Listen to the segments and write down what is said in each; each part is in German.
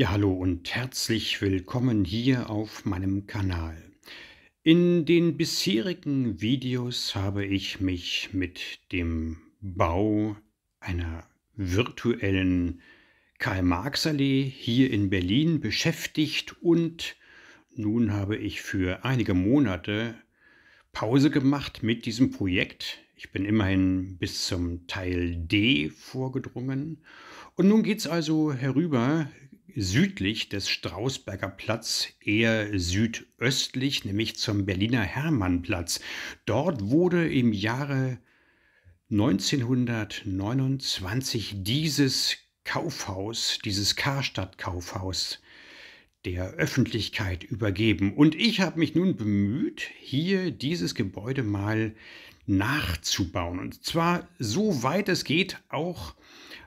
Ja, hallo und herzlich willkommen hier auf meinem Kanal. In den bisherigen Videos habe ich mich mit dem Bau einer virtuellen Karl-Marx-Allee hier in Berlin beschäftigt und nun habe ich für einige Monate Pause gemacht mit diesem Projekt. Ich bin immerhin bis zum Teil D vorgedrungen. Und nun geht es also herüber südlich des Strausberger Platz, eher südöstlich, nämlich zum Berliner Hermannplatz. Dort wurde im Jahre 1929 dieses Kaufhaus, dieses Karstadt-Kaufhaus, der Öffentlichkeit übergeben. Und ich habe mich nun bemüht, hier dieses Gebäude mal nachzubauen. Und zwar so weit es geht, auch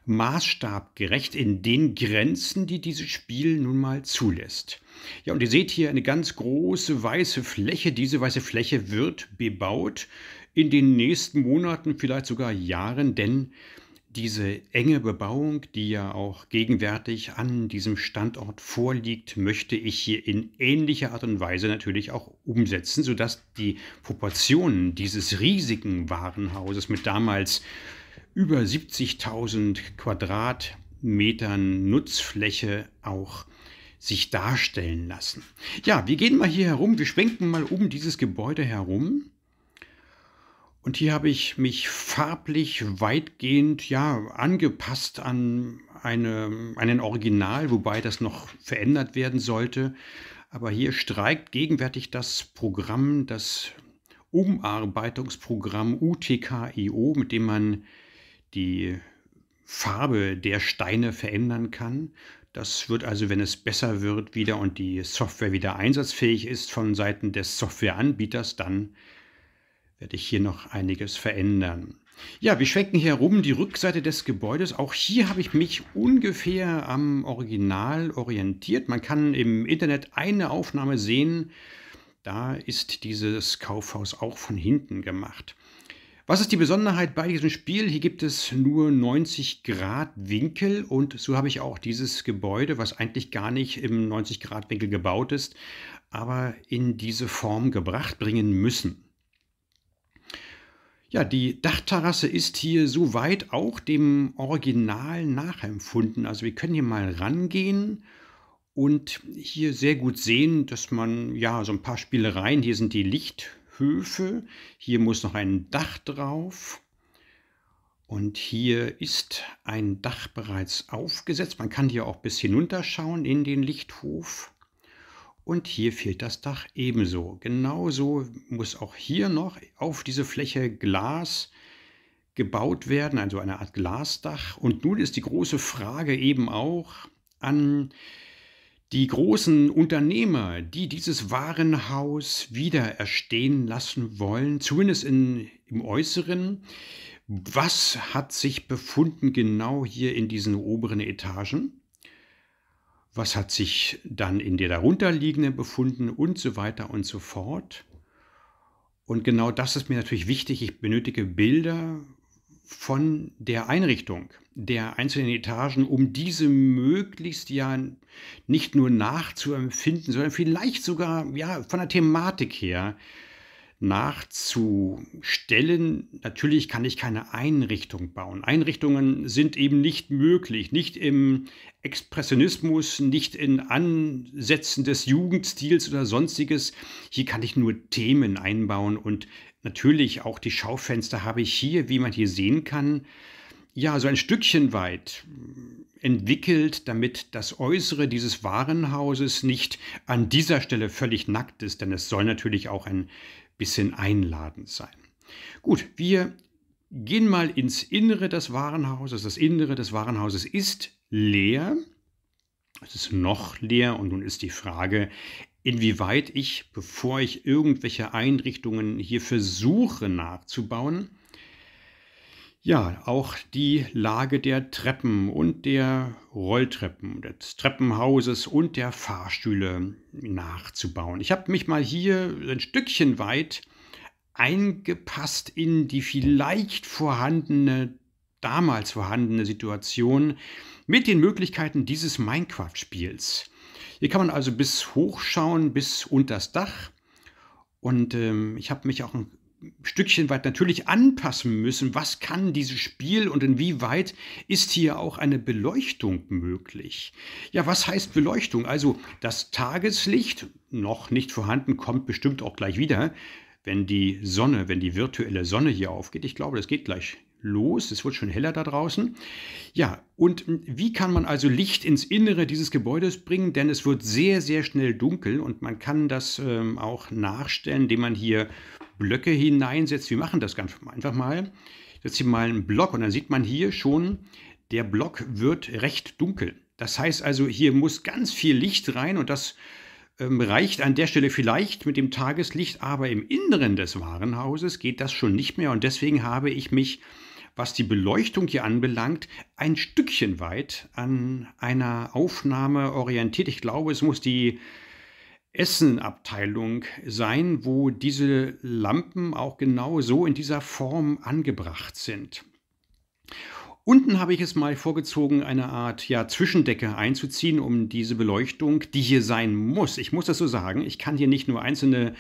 maßstabgerecht in den Grenzen, die dieses Spiel nun mal zulässt. Ja, und ihr seht hier eine ganz große weiße Fläche. Diese weiße Fläche wird bebaut in den nächsten Monaten, vielleicht sogar Jahren, denn diese enge Bebauung, die ja auch gegenwärtig an diesem Standort vorliegt, möchte ich hier in ähnlicher Art und Weise natürlich auch umsetzen, sodass die Proportionen dieses riesigen Warenhauses mit damals über 70.000 Quadratmetern Nutzfläche auch sich darstellen lassen. Ja, wir gehen mal hier herum, wir schwenken mal um dieses Gebäude herum und hier habe ich mich farblich weitgehend ja angepasst an eine, einen Original, wobei das noch verändert werden sollte. Aber hier streikt gegenwärtig das Programm, das Umarbeitungsprogramm UTKIO, mit dem man die Farbe der Steine verändern kann. Das wird also, wenn es besser wird wieder und die Software wieder einsatzfähig ist von Seiten des Softwareanbieters, dann werde ich hier noch einiges verändern. Ja, wir schwenken hier rum die Rückseite des Gebäudes. Auch hier habe ich mich ungefähr am Original orientiert. Man kann im Internet eine Aufnahme sehen. Da ist dieses Kaufhaus auch von hinten gemacht. Was ist die Besonderheit bei diesem Spiel? Hier gibt es nur 90 Grad Winkel und so habe ich auch dieses Gebäude, was eigentlich gar nicht im 90 Grad Winkel gebaut ist, aber in diese Form gebracht bringen müssen. Ja, die Dachterrasse ist hier soweit auch dem Original nachempfunden. Also wir können hier mal rangehen und hier sehr gut sehen, dass man ja so ein paar Spielereien, hier sind die Lichthöfe, hier muss noch ein Dach drauf. Und hier ist ein Dach bereits aufgesetzt. Man kann hier auch bis hinunterschauen in den Lichthof. Und hier fehlt das Dach ebenso. Genauso muss auch hier noch auf diese Fläche Glas gebaut werden, also eine Art Glasdach. Und nun ist die große Frage eben auch an die großen Unternehmer, die dieses Warenhaus wieder erstehen lassen wollen, zumindest in, im Äußeren. Was hat sich befunden genau hier in diesen oberen Etagen? was hat sich dann in der darunterliegenden befunden und so weiter und so fort. Und genau das ist mir natürlich wichtig. Ich benötige Bilder von der Einrichtung der einzelnen Etagen, um diese möglichst ja nicht nur nachzuempfinden, sondern vielleicht sogar ja, von der Thematik her äh, nachzustellen. Natürlich kann ich keine Einrichtung bauen. Einrichtungen sind eben nicht möglich, nicht im Expressionismus, nicht in Ansätzen des Jugendstils oder sonstiges. Hier kann ich nur Themen einbauen und natürlich auch die Schaufenster habe ich hier, wie man hier sehen kann, ja, so ein Stückchen weit entwickelt, damit das Äußere dieses Warenhauses nicht an dieser Stelle völlig nackt ist, denn es soll natürlich auch ein bisschen einladend sein. Gut, wir gehen mal ins Innere des Warenhauses. Das Innere des Warenhauses ist leer. Es ist noch leer und nun ist die Frage, inwieweit ich, bevor ich irgendwelche Einrichtungen hier versuche nachzubauen, ja, auch die Lage der Treppen und der Rolltreppen, des Treppenhauses und der Fahrstühle nachzubauen. Ich habe mich mal hier ein Stückchen weit eingepasst in die vielleicht vorhandene, damals vorhandene Situation mit den Möglichkeiten dieses Minecraft-Spiels. Hier kann man also bis hoch schauen, bis unters Dach. Und ähm, ich habe mich auch ein Stückchen weit natürlich anpassen müssen, was kann dieses Spiel und inwieweit ist hier auch eine Beleuchtung möglich. Ja, was heißt Beleuchtung? Also das Tageslicht, noch nicht vorhanden, kommt bestimmt auch gleich wieder, wenn die Sonne, wenn die virtuelle Sonne hier aufgeht. Ich glaube, das geht gleich los, es wird schon heller da draußen. Ja, und wie kann man also Licht ins Innere dieses Gebäudes bringen? Denn es wird sehr, sehr schnell dunkel und man kann das ähm, auch nachstellen, indem man hier Blöcke hineinsetzt. Wir machen das ganz einfach mal. Jetzt hier mal einen Block und dann sieht man hier schon, der Block wird recht dunkel. Das heißt also, hier muss ganz viel Licht rein und das ähm, reicht an der Stelle vielleicht mit dem Tageslicht, aber im Inneren des Warenhauses geht das schon nicht mehr und deswegen habe ich mich, was die Beleuchtung hier anbelangt, ein Stückchen weit an einer Aufnahme orientiert. Ich glaube, es muss die Essenabteilung sein, wo diese Lampen auch genau so in dieser Form angebracht sind. Unten habe ich es mal vorgezogen, eine Art ja, Zwischendecke einzuziehen, um diese Beleuchtung, die hier sein muss. Ich muss das so sagen, ich kann hier nicht nur einzelne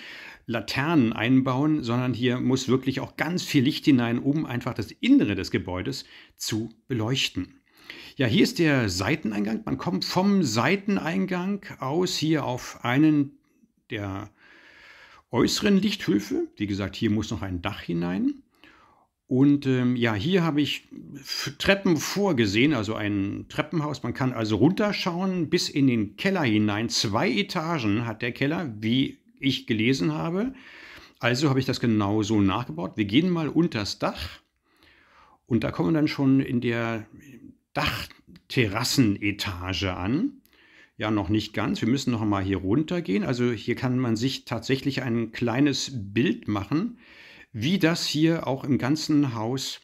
Laternen einbauen, sondern hier muss wirklich auch ganz viel Licht hinein, um einfach das Innere des Gebäudes zu beleuchten. Ja, hier ist der Seiteneingang. Man kommt vom Seiteneingang aus hier auf einen der äußeren Lichthöfe. Wie gesagt, hier muss noch ein Dach hinein. Und ähm, ja, hier habe ich Treppen vorgesehen, also ein Treppenhaus. Man kann also runterschauen bis in den Keller hinein. Zwei Etagen hat der Keller, wie ich gelesen habe. Also habe ich das genau so nachgebaut. Wir gehen mal unters Dach. Und da kommen wir dann schon in der Dachterrassenetage an. Ja, noch nicht ganz. Wir müssen noch mal hier runter gehen. Also hier kann man sich tatsächlich ein kleines Bild machen, wie das hier auch im ganzen Haus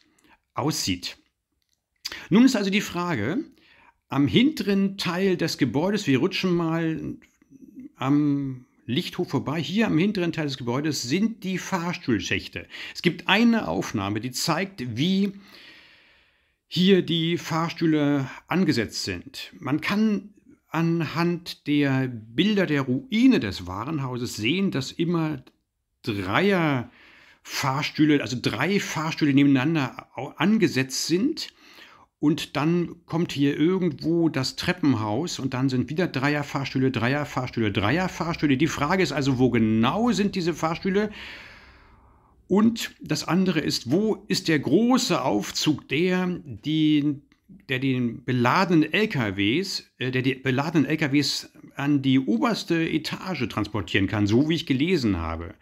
aussieht. Nun ist also die Frage, am hinteren Teil des Gebäudes, wir rutschen mal am Lichthof vorbei, hier am hinteren Teil des Gebäudes sind die Fahrstuhlschächte. Es gibt eine Aufnahme, die zeigt, wie hier die Fahrstühle angesetzt sind. Man kann anhand der Bilder der Ruine des Warenhauses sehen, dass immer Dreier Fahrstühle, also drei Fahrstühle nebeneinander angesetzt sind. Und dann kommt hier irgendwo das Treppenhaus und dann sind wieder Dreierfahrstühle, Dreierfahrstühle, Dreierfahrstühle. Die Frage ist also, wo genau sind diese Fahrstühle? Und das andere ist, wo ist der große Aufzug der, die, der den beladenen LKWs, äh, der die beladenen LKWs an die oberste Etage transportieren kann, so wie ich gelesen habe.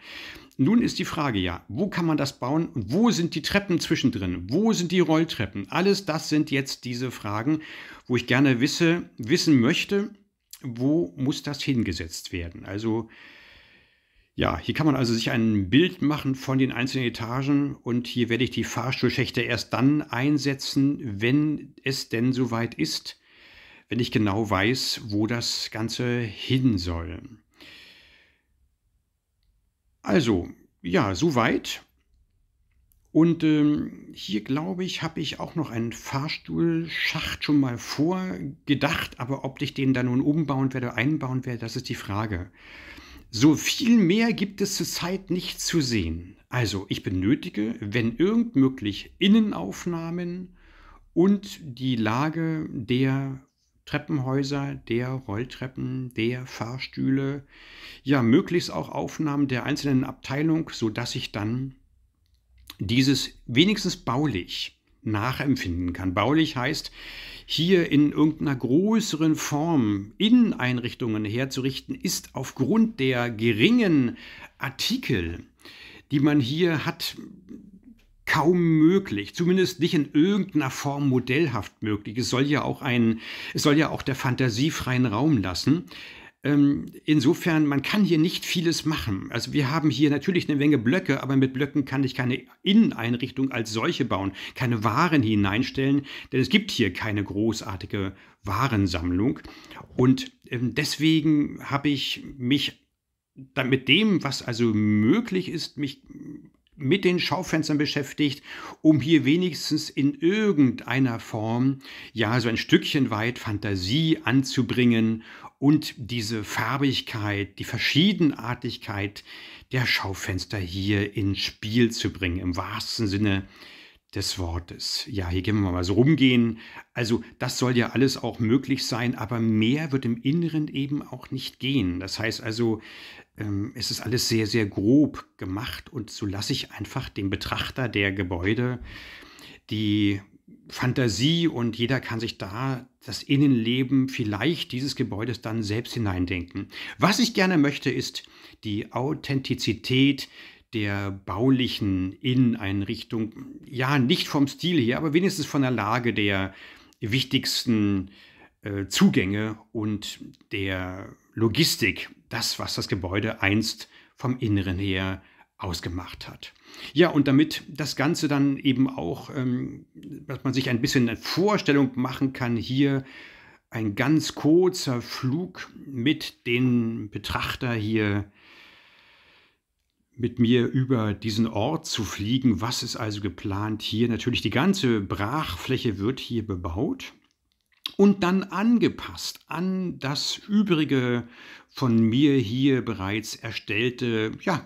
Nun ist die Frage ja, wo kann man das bauen wo sind die Treppen zwischendrin? Wo sind die Rolltreppen? Alles das sind jetzt diese Fragen, wo ich gerne wisse, wissen möchte, wo muss das hingesetzt werden? Also ja, hier kann man also sich ein Bild machen von den einzelnen Etagen und hier werde ich die Fahrstuhlschächte erst dann einsetzen, wenn es denn soweit ist, wenn ich genau weiß, wo das Ganze hin soll. Also, ja, soweit. Und ähm, hier glaube ich, habe ich auch noch einen Fahrstuhlschacht schon mal vorgedacht, aber ob ich den da nun umbauen werde, einbauen werde, das ist die Frage. So viel mehr gibt es zurzeit nicht zu sehen. Also ich benötige, wenn irgend möglich, Innenaufnahmen und die Lage der Treppenhäuser, der Rolltreppen, der Fahrstühle, ja, möglichst auch Aufnahmen der einzelnen Abteilung, sodass ich dann dieses wenigstens baulich nachempfinden kann. Baulich heißt, hier in irgendeiner größeren Form Inneneinrichtungen herzurichten, ist aufgrund der geringen Artikel, die man hier hat, kaum möglich, zumindest nicht in irgendeiner Form modellhaft möglich. Es soll ja auch ein, es soll ja auch der Fantasie freien Raum lassen. Ähm, insofern, man kann hier nicht vieles machen. Also wir haben hier natürlich eine Menge Blöcke, aber mit Blöcken kann ich keine Inneneinrichtung als solche bauen, keine Waren hineinstellen, denn es gibt hier keine großartige Warensammlung. Und ähm, deswegen habe ich mich dann mit dem, was also möglich ist, mich mit den Schaufenstern beschäftigt, um hier wenigstens in irgendeiner Form ja so ein Stückchen weit Fantasie anzubringen und diese Farbigkeit, die Verschiedenartigkeit der Schaufenster hier ins Spiel zu bringen, im wahrsten Sinne des Wortes. Ja, hier gehen wir mal so rumgehen. Also das soll ja alles auch möglich sein, aber mehr wird im Inneren eben auch nicht gehen. Das heißt also, ähm, es ist alles sehr, sehr grob gemacht und so lasse ich einfach dem Betrachter der Gebäude die Fantasie und jeder kann sich da das Innenleben vielleicht dieses Gebäudes dann selbst hineindenken. Was ich gerne möchte, ist die Authentizität der baulichen Inneneinrichtung. Ja, nicht vom Stil her, aber wenigstens von der Lage der wichtigsten äh, Zugänge und der Logistik, das, was das Gebäude einst vom Inneren her ausgemacht hat. Ja, und damit das Ganze dann eben auch, ähm, dass man sich ein bisschen eine Vorstellung machen kann, hier ein ganz kurzer Flug mit den Betrachter hier mit mir über diesen Ort zu fliegen. Was ist also geplant hier? Natürlich die ganze Brachfläche wird hier bebaut und dann angepasst an das übrige von mir hier bereits erstellte ja,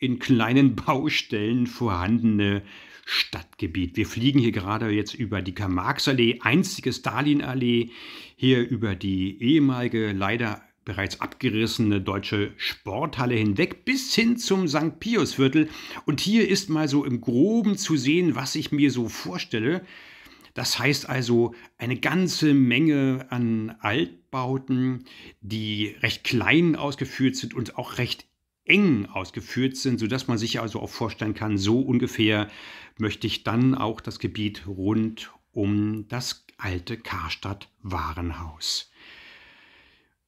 in kleinen Baustellen vorhandene Stadtgebiet. Wir fliegen hier gerade jetzt über die Karl-Marx-Allee, einzige Stalin-Allee, hier über die ehemalige, leider bereits abgerissene deutsche Sporthalle hinweg bis hin zum St. Pius-Viertel. Und hier ist mal so im Groben zu sehen, was ich mir so vorstelle. Das heißt also eine ganze Menge an Altbauten, die recht klein ausgeführt sind und auch recht eng ausgeführt sind, sodass man sich also auch vorstellen kann, so ungefähr möchte ich dann auch das Gebiet rund um das alte Karstadt Warenhaus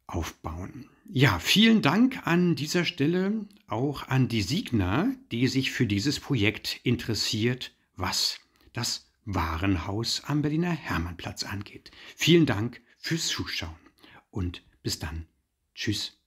aufbauen. Ja, vielen Dank an dieser Stelle auch an die Signa, die sich für dieses Projekt interessiert, was das Warenhaus am Berliner Hermannplatz angeht. Vielen Dank fürs Zuschauen und bis dann. Tschüss.